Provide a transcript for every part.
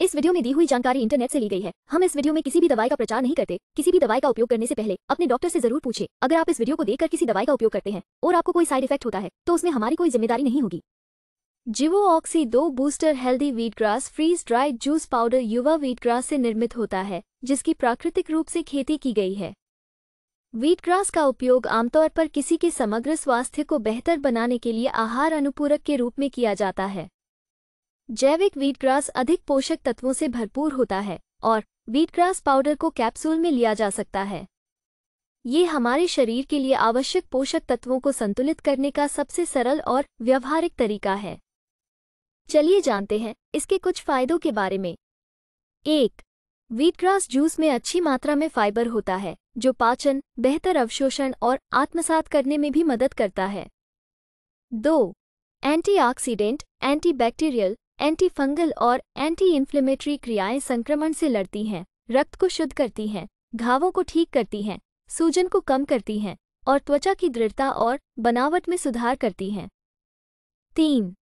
इस वीडियो में दी हुई जानकारी इंटरनेट से ली गई है हम इस वीडियो में किसी भी दवाई का प्रचार नहीं करते किसी भी दवाई का उपयोग करने से पहले अपने डॉक्टर से जरूर पूछे अगर आप इस वीडियो को देखकर किसी दवाई का उपयोग करते हैं और आपको कोई साइड इफेक्ट होता है तो उसमें हमारी कोई जिम्मेदारी नहीं होगी जिवो ऑक्सी दो booster healthy wheat grass freeze dried juice powder युवा वीट ग्रास से निर्मित होता है जिसकी प्राकृतिक रूप से खेती की गई है वीट ग्रास का उपयोग आमतौर पर किसी के समग्र स्वास्थ्य को बेहतर बनाने के लिए आहार अनुपूरक के रूप में किया जाता है जैविक वीटग्रास अधिक पोषक तत्वों से भरपूर होता है और वीटग्रास पाउडर को कैप्सूल में लिया जा सकता है ये हमारे शरीर के लिए आवश्यक पोषक तत्वों को संतुलित करने का सबसे सरल और व्यवहारिक तरीका है चलिए जानते हैं इसके कुछ फायदों के बारे में एक वीटग्रास जूस में अच्छी मात्रा में फाइबर होता है जो पाचन बेहतर अवशोषण और आत्मसात करने में भी मदद करता है दो एंटीऑक्सीडेंट, एंटीबैक्टीरियल एंटीफंगल और एंटी इन्फ्लेमेटरी क्रियाएं संक्रमण से लड़ती हैं रक्त को शुद्ध करती हैं घावों को ठीक करती हैं सूजन को कम करती हैं और त्वचा की दृढ़ता और बनावट में सुधार करती हैं तीन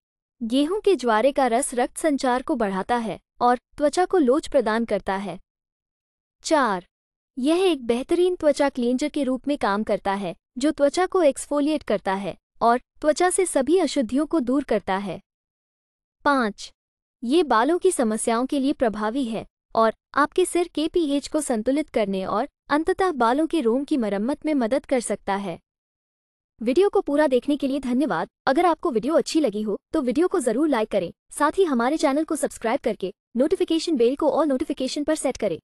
गेहूं के ज्वारे का रस रक्त संचार को बढ़ाता है और त्वचा को लोच प्रदान करता है चार यह एक बेहतरीन त्वचा क्लींजर के रूप में काम करता है जो त्वचा को एक्सफोलिएट करता है और त्वचा से सभी अशुद्धियों को दूर करता है पाँच ये बालों की समस्याओं के लिए प्रभावी है और आपके सिर के पीएच को संतुलित करने और अंततः बालों के रोम की मरम्मत में मदद कर सकता है वीडियो को पूरा देखने के लिए धन्यवाद अगर आपको वीडियो अच्छी लगी हो तो वीडियो को जरूर लाइक करें साथ ही हमारे चैनल को सब्सक्राइब करके नोटिफिकेशन बेल को और नोटिफिकेशन पर सेट करें